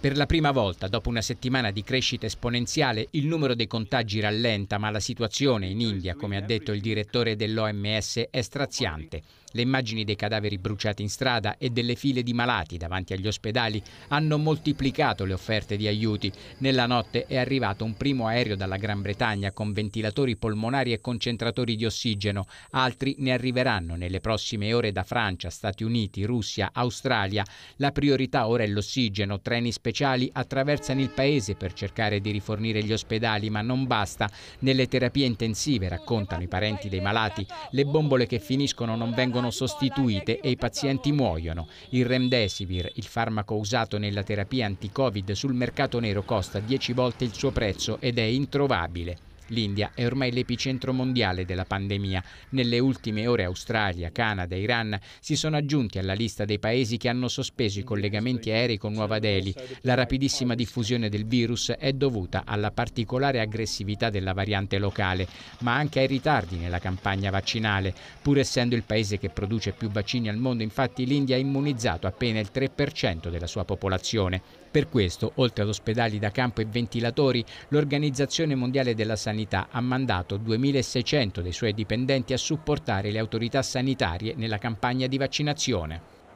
Per la prima volta, dopo una settimana di crescita esponenziale, il numero dei contagi rallenta, ma la situazione in India, come ha detto il direttore dell'OMS, è straziante. Le immagini dei cadaveri bruciati in strada e delle file di malati davanti agli ospedali hanno moltiplicato le offerte di aiuti. Nella notte è arrivato un primo aereo dalla Gran Bretagna con ventilatori polmonari e concentratori di ossigeno. Altri ne arriveranno nelle prossime ore da Francia, Stati Uniti, Russia, Australia. La priorità ora è l'ossigeno, treni speciali speciali attraversano il paese per cercare di rifornire gli ospedali, ma non basta. Nelle terapie intensive, raccontano i parenti dei malati, le bombole che finiscono non vengono sostituite e i pazienti muoiono. Il Remdesivir, il farmaco usato nella terapia anti-Covid sul mercato nero, costa 10 volte il suo prezzo ed è introvabile. L'India è ormai l'epicentro mondiale della pandemia. Nelle ultime ore Australia, Canada e Iran si sono aggiunti alla lista dei paesi che hanno sospeso i collegamenti aerei con Nuova Delhi. La rapidissima diffusione del virus è dovuta alla particolare aggressività della variante locale, ma anche ai ritardi nella campagna vaccinale. Pur essendo il paese che produce più vaccini al mondo, infatti l'India ha immunizzato appena il 3% della sua popolazione. Per questo, oltre ad ospedali da campo e ventilatori, l'Organizzazione Mondiale della Sanità Sanità ha mandato 2.600 dei suoi dipendenti a supportare le autorità sanitarie nella campagna di vaccinazione.